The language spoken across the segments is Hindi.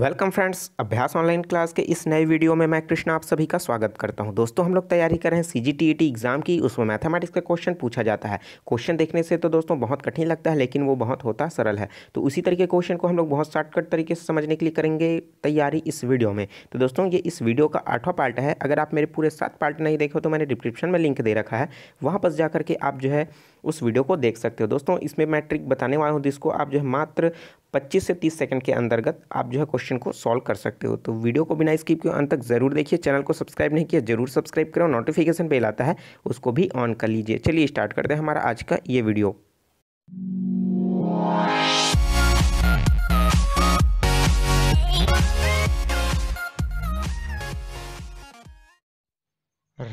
welcome friends Abhyas online class के इस नए वीडियो में मैं कृष्णा आप सभी का स्वागत करता हूं दोस्तों हम लोग तैयारी कर रहे हैं C G T E T exam की उसमें मैथमेटिक्स का क्वेश्चन पूछा जाता है क्वेश्चन देखने से तो दोस्तों बहुत कठिन लगता है लेकिन वो बहुत होता सरल है तो उसी तरीके क्वेश्चन को हम लोग बहुत शॉर्टकट तरीके से समझने के लिए करेंगे तैयारी इस वीडियो में तो दोस्तों ये इस वीडियो का आठवां पार्ट है अगर आप मेरे पूरे सात पार्ट नहीं देखो तो मैंने डिस्क्रिप्शन में लिंक दे रखा है वहाँ पर जा करके आप जो है उस वीडियो को देख सकते हो दोस्तों इसमें मैं ट्रिक बताने वाला हूँ जिसको आप जो है मात्र 25 से 30 सेकंड के अंतर्गत आप जो है क्वेश्चन को सॉल्व कर सकते हो तो वीडियो को बिना स्किप के अंत तक जरूर देखिए चैनल को सब्सक्राइब नहीं किया जरूर सब्सक्राइब करो नोटिफिकेशन बेल आता है उसको भी ऑन कर लीजिए चलिए स्टार्ट करते हैं हमारा आज का ये वीडियो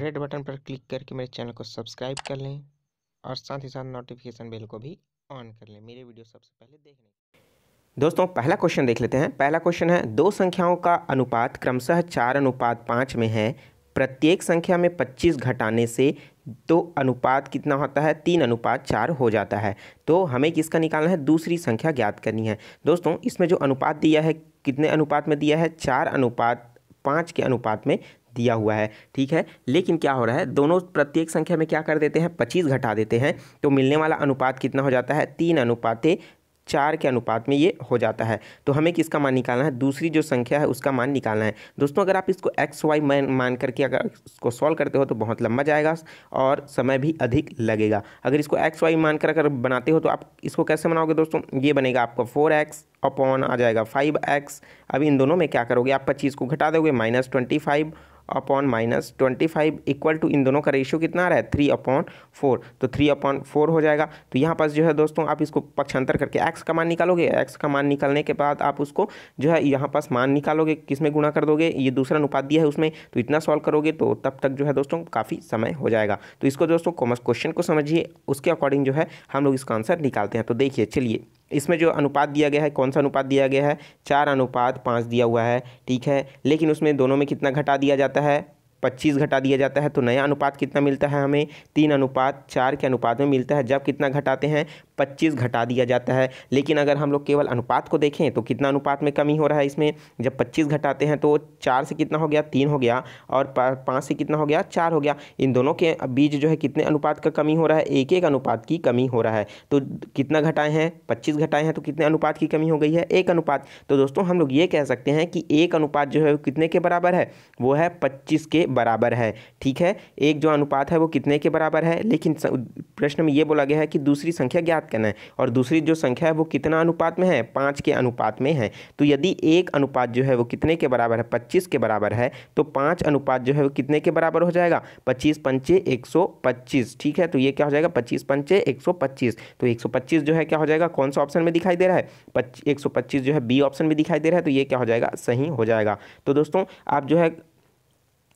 रेड बटन पर क्लिक करके मेरे चैनल को सब्सक्राइब कर लें और साथ ही साथ नोटिफिकेशन बेल को भी ऑन कर लें मेरे वीडियो सबसे पहले देखने दोस्तों पहला क्वेश्चन देख लेते हैं पहला क्वेश्चन है दो संख्याओं का अनुपात क्रमशः चार अनुपात पाँच में है प्रत्येक संख्या में पच्चीस घटाने से तो अनुपात कितना होता है तीन अनुपात चार हो जाता है तो हमें किसका निकालना है दूसरी संख्या ज्ञात करनी है दोस्तों इसमें जो अनुपात दिया है कितने अनुपात में दिया है चार अनुपात पाँच के अनुपात में दिया हुआ है ठीक है लेकिन क्या हो रहा है दोनों प्रत्येक संख्या में क्या कर देते हैं पच्चीस घटा देते हैं तो मिलने वाला अनुपात कितना हो जाता है तीन अनुपातें चार के अनुपात में ये हो जाता है तो हमें किसका मान निकालना है दूसरी जो संख्या है उसका मान निकालना है दोस्तों अगर आप इसको एक्स वाई मान मान करके अगर इसको सॉल्व करते हो तो बहुत लंबा जाएगा और समय भी अधिक लगेगा अगर इसको एक्स वाई मान कर अगर बनाते हो तो आप इसको कैसे बनाओगे दोस्तों ये बनेगा आपका फोर एक्स अपॉन आ जाएगा फाइव एक्स अब इन दोनों में क्या करोगे आप पच्चीस को घटा दोगे minus twenty five upon minus twenty five equal to इन दोनों का रेशियो कितना आ रहा है थ्री अपॉन फोर तो थ्री अपॉन फोर हो जाएगा तो यहाँ पास जो है दोस्तों आप इसको पक्षांतर करके एक्स का मान निकालोगे एक्स का मान निकालने के बाद आप उसको जो है यहाँ पास मान निकालोगे किस में गुणा कर दोगे ये दूसरा अनुपात दिया है उसमें तो इतना सॉल्व करोगे तो तब तक जो है दोस्तों काफ़ी समय हो जाएगा तो इसको दोस्तों कॉमर्स क्वेश्चन को समझिए उसके अकॉर्डिंग जो है हम लोग इसका आंसर निकालते हैं तो देखिए चलिए इसमें जो अनुपात दिया गया है कौन सा अनुपात दिया गया है चार अनुपात पाँच दिया हुआ है ठीक है लेकिन उसमें दोनों में कितना घटा दिया जाता है पच्चीस घटा दिया जाता है तो नया अनुपात कितना मिलता है हमें तीन अनुपात चार के अनुपात में मिलता है जब कितना घटाते हैं पच्चीस घटा दिया जाता है लेकिन अगर हम लोग केवल अनुपात को देखें तो कितना अनुपात में कमी हो रहा है इसमें जब पच्चीस घटाते हैं तो चार से कितना हो गया तीन हो गया और पाँच से कितना हो गया चार हो गया इन दोनों के बीच जो है कितने अनुपात का कमी हो रहा है एक एक अनुपात की कमी हो रहा है तो कितना घटाए हैं पच्चीस घटाए हैं तो कितने अनुपात की कमी हो गई है एक अनुपात तो दोस्तों हम लोग ये कह सकते हैं कि एक अनुपात जो है वो कितने के बराबर है वो है पच्चीस के बराबर है ठीक है एक जो अनुपात है वो कितने के बराबर है लेकिन प्रश्न में ये बोला गया है कि दूसरी संख्या ज्ञात ज्ञात करना है और दूसरी जो संख्या है वो कितना अनुपात में है पाँच के अनुपात में है तो यदि एक अनुपात जो है वो कितने के बराबर है पच्चीस के बराबर है तो पाँच अनुपात जो है वो कितने के बराबर हो जाएगा पच्चीस पंचे एक ठीक है तो ये क्या हो जाएगा पच्चीस पंचे एक तो एक जो है क्या हो जाएगा कौन सा ऑप्शन में दिखाई दे रहा है एक जो है बी ऑप्शन में दिखाई दे रहा है तो ये क्या हो जाएगा सही हो जाएगा तो दोस्तों आप जो है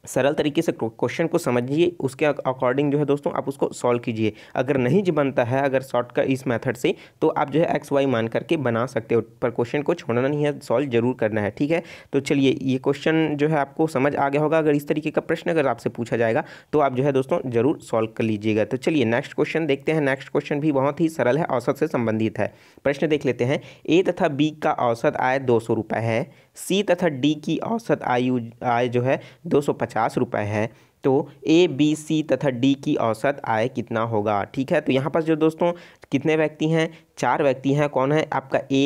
सरल तरीके से क्वेश्चन को समझिए उसके अकॉर्डिंग जो है दोस्तों आप उसको सॉल्व कीजिए अगर नहीं बनता है अगर शॉर्ट का इस मेथड से तो आप जो है एक्स वाई मान करके बना सकते हो पर क्वेश्चन को छोड़ना नहीं है सॉल्व जरूर करना है ठीक है तो चलिए ये क्वेश्चन जो है आपको समझ आ गया होगा अगर इस तरीके का प्रश्न अगर आपसे पूछा जाएगा तो आप जो है दोस्तों जरूर सॉल्व कर लीजिएगा तो चलिए नेक्स्ट क्वेश्चन देखते हैं नेक्स्ट क्वेश्चन भी बहुत ही सरल है औसत से संबंधित है प्रश्न देख लेते हैं ए तथा बी का औसत आय दो है सी तथा डी की औसत आयु आय जो है दो सौ पचास है तो ए बी सी तथा डी की औसत आय कितना होगा ठीक है तो यहाँ पर जो दोस्तों कितने व्यक्ति हैं चार व्यक्ति हैं कौन है आपका ए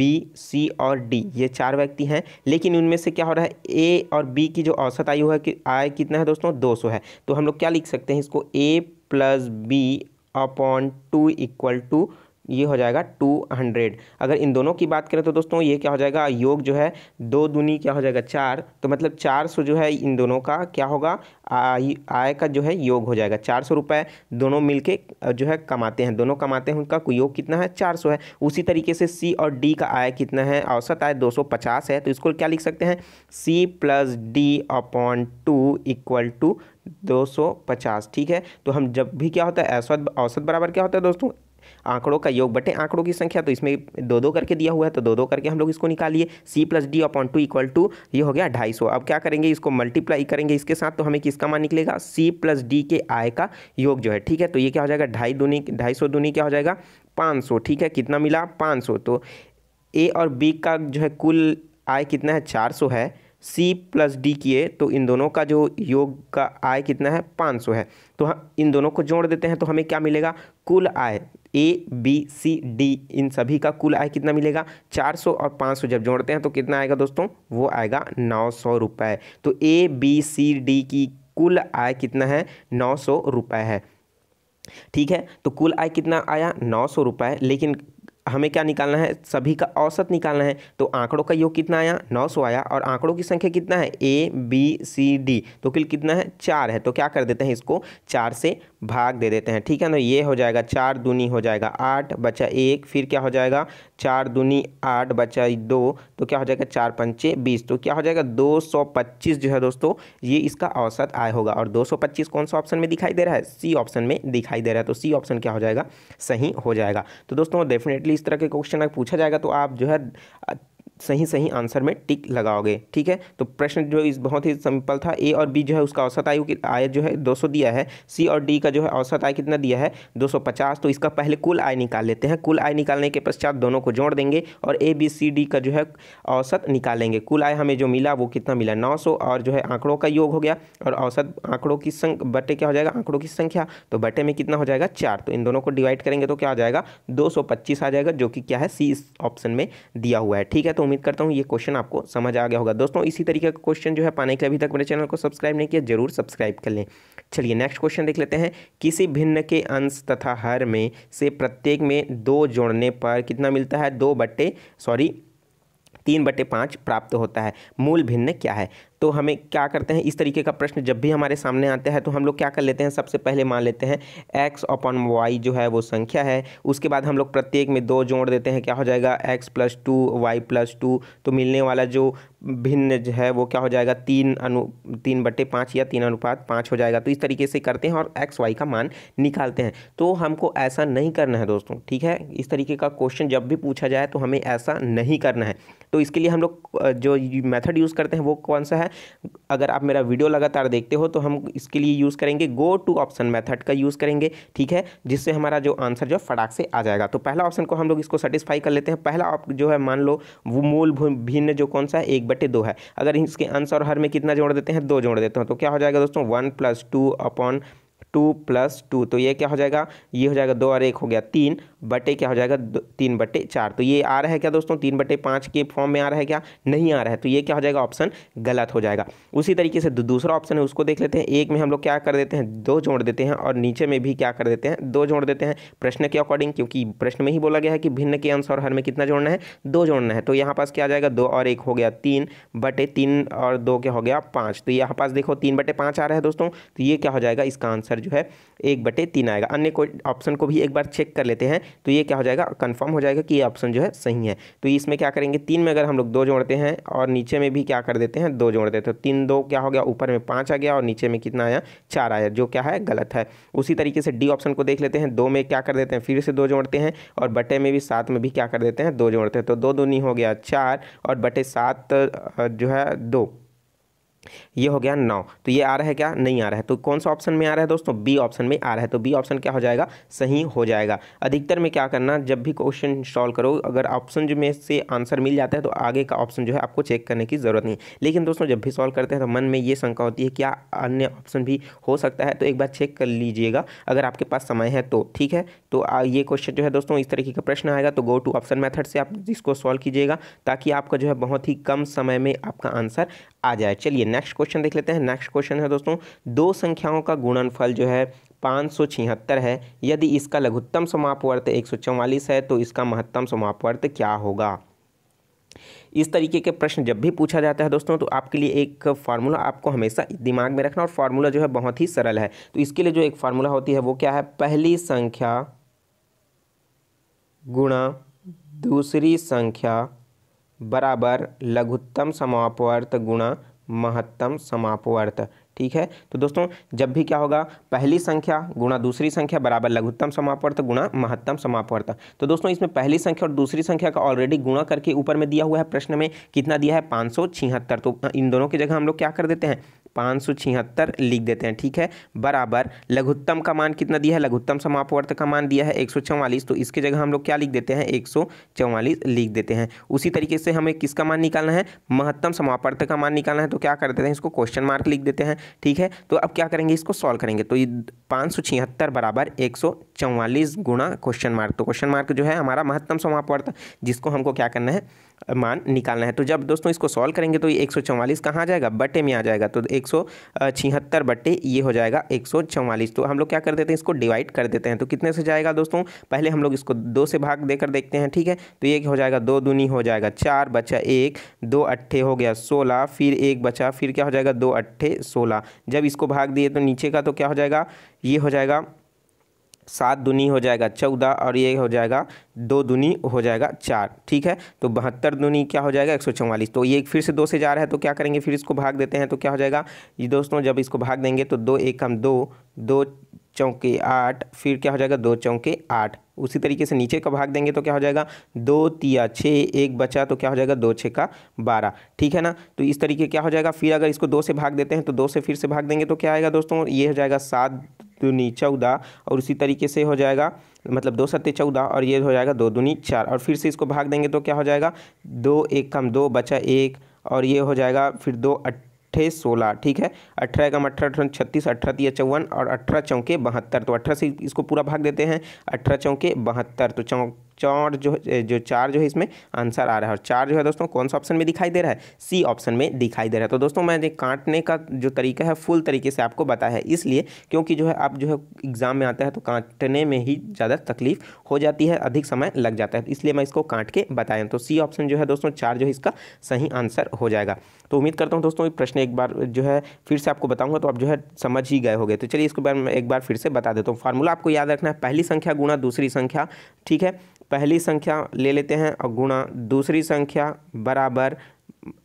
बी सी और डी ये चार व्यक्ति हैं लेकिन उनमें से क्या हो रहा है ए और बी की जो औसत आयु है कि आय कितना है दोस्तों 200 है तो हम लोग क्या लिख सकते हैं इसको A plus B upon two equal to ये हो जाएगा टू हंड्रेड अगर इन दोनों की बात करें तो दोस्तों ये क्या हो जाएगा योग जो है दो दूनी क्या हो जाएगा चार तो मतलब चार सौ जो है इन दोनों का क्या होगा आय आय का जो है योग हो जाएगा चार सौ रुपये दोनों मिलके जो है कमाते हैं दोनों कमाते हैं उनका योग कितना है चार सौ है उसी तरीके से सी और डी का आय कितना है औसत आय दो सौ पचास है तो इसको क्या लिख सकते हैं C plus D upon two equal to दो सौ पचास ठीक है तो हम जब भी क्या होता है औसत औसत बराबर क्या होता है दोस्तों आंकड़ों का योग बटे आंकड़ों की संख्या तो इसमें दो दो करके दिया हुआ है तो दो दो करके हम लोग इसको निकालिए C plus D upon two equal to ये हो गया ढाई सौ अब क्या करेंगे इसको मल्टीप्लाई करेंगे इसके साथ तो हमें किसका मान निकलेगा सी प्लस डी के आय का योग जो है ठीक है तो ये क्या हो जाएगा ढाई दूनी ढाई सौ दूनी क्या हो जाएगा पाँच सौ ठीक है कितना मिला पाँच सौ तो ए और बी का जो है कुल आय कितना है चार सौ है सी प्लस डी किए तो इन दोनों का जो योग का आय कितना है पाँच सौ है तो हम इन दोनों को जोड़ देते हैं तो हमें क्या मिलेगा कुल आय ए बी सी डी इन सभी का कुल आय कितना मिलेगा 400 और 500 जब जोड़ते हैं तो कितना आएगा दोस्तों वो आएगा नौ सौ रुपये तो ए बी सी डी की कुल आय कितना है नौ सौ रुपये है ठीक है तो कुल आय कितना आया नौ सौ रुपये लेकिन हमें क्या निकालना है सभी का औसत निकालना है तो आंकड़ों का योग कितना आया नौ सौ आया और आंकड़ों की संख्या कितना है ए बी सी डी तो किल कितना है चार है तो क्या कर देते हैं इसको चार से भाग दे देते हैं ठीक है ना ये हो जाएगा चार दूनी हो जाएगा आठ बचा एक फिर क्या हो जाएगा चार दूनी आठ बचा दो तो क्या हो जाएगा चार पंचे बीस तो क्या हो जाएगा दो सौ पच्चीस जो है दोस्तों ये इसका औसत आय होगा और दो सौ पच्चीस कौन सा ऑप्शन में दिखाई दे रहा है सी ऑप्शन में दिखाई दे रहा है तो सी ऑप्शन क्या हो जाएगा सही हो जाएगा तो दोस्तों डेफिनेटली इस तरह के क्वेश्चन अगर पूछा जाएगा तो आप जो है सही सही आंसर में टिक लगाओगे ठीक है तो प्रश्न जो इस बहुत ही सिंपल था ए और बी जो है उसका औसत आयु आय जो है 200 दिया है सी और डी का जो है औसत आय कितना दिया है 250 तो इसका पहले कुल आय निकाल लेते हैं कुल आय निकालने के पश्चात दोनों को जोड़ देंगे और ए बी सी डी का जो है औसत निकालेंगे कुल आय हमें जो मिला वो कितना मिला सौ और जो है आंकड़ों का योग हो गया और औसत आंकड़ों की संख्या बटे क्या हो जाएगा आंकड़ों की संख्या तो बटे में कितना हो जाएगा चार तो इन दोनों को डिवाइड करेंगे तो क्या हो जाएगा दो आ जाएगा जो कि क्या है सी इस ऑप्शन में दिया हुआ है ठीक है तो उम्मीद करता हूँ ये क्वेश्चन आपको समझ आ गया होगा दोस्तों इसी तरीके का क्वेश्चन जो है पाने के लिए अभी तक मेरे चैनल को सब्सक्राइब नहीं किया जरूर सब्सक्राइब कर लें चलिए नेक्स्ट क्वेश्चन देख लेते हैं किसी भिन्न के अंश तथा हर में से प्रत्येक में दो जोड़ने पर कितना मिलता है दो बट्टे सॉरी तीन बटे पाँच प्राप्त होता है मूल भिन्न क्या है तो हमें क्या करते हैं इस तरीके का प्रश्न जब भी हमारे सामने आता है तो हम लोग क्या कर लेते हैं सबसे पहले मान लेते हैं एक्स अपॉन वाई जो है वो संख्या है उसके बाद हम लोग प्रत्येक में दो जोड़ देते हैं क्या हो जाएगा X plus two Y plus two तो मिलने वाला जो भिन्न जो है वो क्या हो जाएगा तीन अनु तीन बट्टे पाँच या तीन अनुपात पाँच हो जाएगा तो इस तरीके से करते हैं और एक्स वाई का मान निकालते हैं तो हमको ऐसा नहीं करना है दोस्तों ठीक है इस तरीके का क्वेश्चन जब भी पूछा जाए तो हमें ऐसा नहीं करना है तो इसके लिए हम लोग जो मेथड यूज़ करते हैं वो कौन सा है अगर आप मेरा वीडियो लगातार देखते हो तो हम इसके लिए यूज़ करेंगे गो टू ऑप्शन मैथड का यूज़ करेंगे ठीक है जिससे हमारा जो आंसर जो फटाक से आ जाएगा तो पहला ऑप्शन को हम लोग इसको सेटिस्फाई कर लेते हैं पहला आप जो है मान लो वो मूल भिन्न जो कौन सा है एक बटे दो है अगर इसके आंसर हर में कितना जोड़ देते हैं दो जोड़ देते हैं तो क्या हो जाएगा दोस्तों one plus two upon two plus two तो ये क्या हो जाएगा ये हो जाएगा दो और एक हो गया तीन बटे क्या हो जाएगा तीन बटे चार तो ये आ रहा है क्या दोस्तों तीन बटे पाँच के फॉर्म में आ रहा है क्या नहीं आ रहा है तो ये क्या हो जाएगा ऑप्शन गलत हो जाएगा उसी तरीके से दूसरा ऑप्शन है उसको देख लेते हैं एक में हम लोग क्या कर देते हैं दो जोड़ देते हैं और नीचे में भी क्या कर देते हैं दो जोड़ देते हैं प्रश्न के अकॉर्डिंग क्योंकि प्रश्न में ही बोला गया है कि भिन्न के अंश और हर में कितना जोड़ना है दो जोड़ना है तो यहाँ पास क्या आ जाएगा दो और एक हो गया तीन बटे तीन और दो क्या हो गया पाँच तो यहाँ पास देखो तीन बटे पाँच आ रहा है दोस्तों तो ये क्या हो जाएगा इसका आंसर जो है एक बटे तीन आएगा अन्य कोई ऑप्शन को भी एक बार चेक कर लेते हैं तो ये क्या हो जाएगा कन्फर्म हो जाएगा कि ये ऑप्शन जो है सही है तो इसमें क्या करेंगे तीन में अगर हम लोग दो जोड़ते हैं और नीचे में भी क्या कर देते हैं दो जोड़ देते हैं तो तीन दो क्या हो गया ऊपर में पाँच आ गया और नीचे में कितना आया चार आया जो क्या है गलत है उसी तरीके से डी ऑप्शन को देख लेते हैं दो में क्या कर देते हैं फिर से दो जोड़ते हैं और बटे में भी सात में भी क्या कर देते हैं दो जोड़ते हैं तो दो दूनी हो गया चार और बटे सात जो है दो ये हो गया नौ तो ये आ रहा है क्या नहीं आ रहा है तो कौन सा ऑप्शन में आ रहा है दोस्तों बी ऑप्शन में आ रहा है तो बी ऑप्शन क्या हो जाएगा सही हो जाएगा अधिकतर में क्या करना जब भी क्वेश्चन सॉल्व करो अगर ऑप्शन में से आंसर मिल जाता है तो आगे का ऑप्शन जो है आपको चेक करने की ज़रूरत नहीं लेकिन दोस्तों जब भी सॉल्व करते हैं तो मन में ये शंका होती है क्या अन्य ऑप्शन भी हो सकता है तो एक बार चेक कर लीजिएगा अगर आपके पास समय है तो ठीक है तो ये क्वेश्चन जो है दोस्तों इस तरीके का प्रश्न आएगा तो गो टू ऑप्शन मैथड से आप इसको सॉल्व कीजिएगा ताकि आपका जो है बहुत ही कम समय में आपका आंसर आ जाए चलिए नेक्स्ट क्वेश्चन देख लेते हैं नेक्स्ट क्वेश्चन है दोस्तों दो संख्याओं का गुणनफल जो है पाँच है यदि इसका लघुत्तम समापवर्त एक है तो इसका महत्तम समापवर्त क्या होगा इस तरीके के प्रश्न जब भी पूछा जाता है दोस्तों तो आपके लिए एक फार्मूला आपको हमेशा दिमाग में रखना और फार्मूला जो है बहुत ही सरल है तो इसके लिए जो एक फार्मूला होती है वो क्या है पहली संख्या गुणा दूसरी संख्या बराबर लघुत्तम समापवर्त गुणा महत्तम समापवर्त ठीक है तो दोस्तों जब भी क्या होगा पहली संख्या गुणा दूसरी संख्या बराबर लघुत्तम समापवर्त गुणा महत्तम समापवर्त तो दोस्तों इसमें पहली संख्या और दूसरी संख्या का ऑलरेडी गुणा करके ऊपर में दिया हुआ है प्रश्न में कितना दिया है पाँच तो इन दोनों की जगह हम लोग क्या कर देते हैं पाँच सौ छिहत्तर लिख देते हैं ठीक है बराबर लघुत्तम का मान कितना दिया है लघुत्तम समापवर्त का मान दिया है एक सौ चौवालीस तो इसके जगह हम लोग क्या लिख देते हैं एक सौ चौवालीस लिख देते हैं उसी तरीके से हमें किसका मान निकालना है महत्तम समापवर्त का मान निकालना है तो क्या कर देते हैं इसको क्वेश्चन मार्क लिख देते हैं ठीक है तो अब क्या करेंगे इसको सॉल्व करेंगे तो ये पाँच सौ छिहत्तर बराबर एक सौ चौवालीस गुणा क्वेश्चन मार्क तो क्वेश्चन मार्क जो है हमारा महत्तम समापवर्त जिसको हमको क्या करना है मान निकालना है तो जब दोस्तों इसको सॉल्व करेंगे तो ये एक सौ कहाँ आ जाएगा बटे में आ जाएगा तो एक सौ छिहत्तर बटे ये हो जाएगा एक सौ तो हम लोग क्या कर देते हैं इसको डिवाइड कर देते हैं तो कितने से जाएगा दोस्तों पहले हम लोग इसको दो से भाग देकर देखते हैं ठीक है तो ये हो जाएगा दो दूनी हो जाएगा चार बचा एक दो अट्ठे हो गया सोलह फिर एक बचा फिर क्या हो जाएगा दो अट्ठे सोलह जब इसको भाग दिए तो नीचे का तो क्या हो जाएगा ये हो जाएगा सात दुनी हो जाएगा चौदह और ये हो जाएगा दो दुनी हो जाएगा चार ठीक है तो बहत्तर दुनी क्या हो जाएगा एक सौ चौवालीस तो ये फिर से दो से जा रहा है तो क्या करेंगे फिर इसको भाग देते हैं तो क्या हो जाएगा ये दोस्तों जब इसको भाग देंगे तो दो एक हम दो दो चौके आठ फिर क्या हो जाएगा दो चौके आठ उसी तरीके से नीचे का भाग देंगे तो क्या हो जाएगा दो तिया छः एक बचा तो क्या हो जाएगा दो छः का बारह ठीक है ना तो इस तरीके क्या हो जाएगा फिर अगर इसको दो से भाग देते हैं तो दो से फिर से भाग देंगे तो क्या आएगा दोस्तों ये हो जाएगा सात दूनी चौदह और उसी तरीके से हो जाएगा मतलब दो सत्ते चौदह और ये हो जाएगा दो दूनी चार और फिर से इसको भाग देंगे तो क्या हो जाएगा दो एक कम दो बचा एक और ये हो जाएगा फिर दो अट अट्ठे सोलह ठीक है अठारह एगम मतलब अठारह अठारह छत्तीस अठारह तीस चौवन और अठारह चौके बहत्तर तो अठारह से इसको पूरा भाग देते हैं अठारह चौके बहत्तर तो चौ चार जो जो चार जो है इसमें आंसर आ रहा है और चार जो है दोस्तों कौन सा ऑप्शन में दिखाई दे रहा है सी ऑप्शन में दिखाई दे रहा है तो दोस्तों मैंने काटने का जो तरीका है फुल तरीके से आपको बताया है इसलिए क्योंकि जो है आप जो है एग्ज़ाम में आता है तो काटने में ही ज़्यादा तकलीफ हो जाती है अधिक समय लग जाता है इसलिए मैं इसको काट के बताया तो सी ऑप्शन जो है दोस्तों चार जो है इसका सही आंसर हो जाएगा तो उम्मीद करता हूँ दोस्तों प्रश्न एक बार जो है फिर से आपको बताऊँगा तो आप जो है समझ ही गए होगे तो चलिए इसके बारे में एक बार फिर से बता देता हूँ फार्मूला आपको याद रखना है पहली संख्या गुणा दूसरी संख्या ठीक है पहली संख्या ले लेते हैं और गुणा दूसरी संख्या बराबर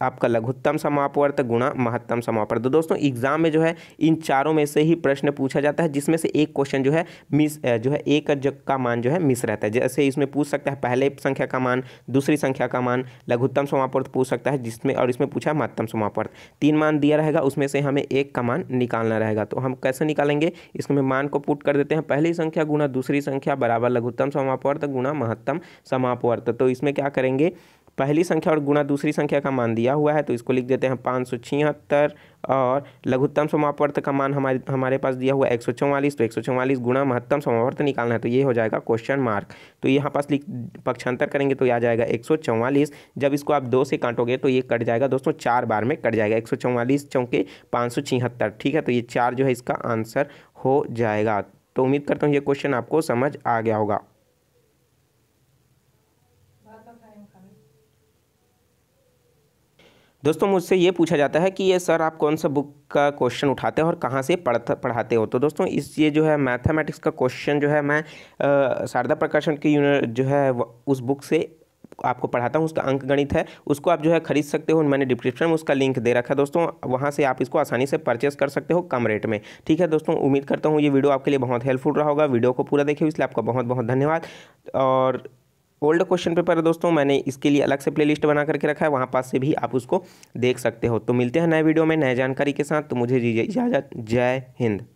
आपका लघुत्तम समापवर्त गुणा महत्तम समापवर्त तो दोस्तों एग्जाम में जो है इन चारों में से ही प्रश्न पूछा जाता है जिसमें से एक क्वेश्चन जो है मिस जो है एक जग का मान जो है मिस रहता है जैसे इसमें पूछ सकता है पहले संख्या का मान दूसरी संख्या का मान लघुत्तम समापवर्त पूछ सकता है जिसमें और इसमें पूछा है महत्तम समापवर्त तीन मान दिया रहेगा उसमें से हमें एक का मान निकालना रहेगा तो हम कैसे निकालेंगे इसमें मान को पुट कर देते हैं पहली संख्या गुणा दूसरी संख्या बराबर लघुत्तम समापवर्त गुणा महत्तम समापवर्त तो इसमें क्या करेंगे पहली संख्या और गुणा दूसरी संख्या का मान दिया हुआ है तो इसको लिख देते हैं पाँच सौ छिहत्तर और लघुत्तम समापवर्त का मान हमारे हमारे पास दिया हुआ है एक सौ चौवालीस तो एक सौ चौवालीस गुणा महत्तम समापवर्त निकालना है तो ये हो जाएगा क्वेश्चन मार्क तो यहाँ पास लिख पक्षांतर करेंगे तो ये आ जाएगा एक सौ चौवालीस जब इसको आप दो से काटोगे तो ये कट जाएगा दोस्तों चार बार में कट जाएगा एक सौ चौवालीस चौके पाँच सौ छिहत्तर ठीक है तो ये चार जो है इसका आंसर हो जाएगा तो उम्मीद करता हूँ ये क्वेश्चन आपको समझ आ गया होगा दोस्तों मुझसे ये पूछा जाता है कि ये सर आप कौन सा बुक का क्वेश्चन उठाते हैं और कहाँ से पढ़ पढ़ाते हो तो दोस्तों इस ये जो है मैथमेटिक्स का क्वेश्चन जो है मैं शारदा प्रकाशन की जो है उस बुक से आपको पढ़ाता हूँ उसका अंक गणित है उसको आप जो है खरीद सकते हो मैंने डिस्क्रिप्शन में उसका लिंक दे रखा है दोस्तों वहाँ से आप इसको आसानी से परचेस कर सकते हो कम रेट में ठीक है दोस्तों उम्मीद करता हूँ ये वीडियो आपके लिए बहुत हेल्पफुल रहा होगा वीडियो को पूरा देखे इसलिए आपका बहुत बहुत धन्यवाद और ओल्ड क्वेश्चन पेपर है दोस्तों मैंने इसके लिए अलग से प्लेलिस्ट बना करके रखा है वहाँ पास से भी आप उसको देख सकते हो तो मिलते हैं नए वीडियो में नए जानकारी के साथ तो मुझे दीजिए इजाज़त जय हिंद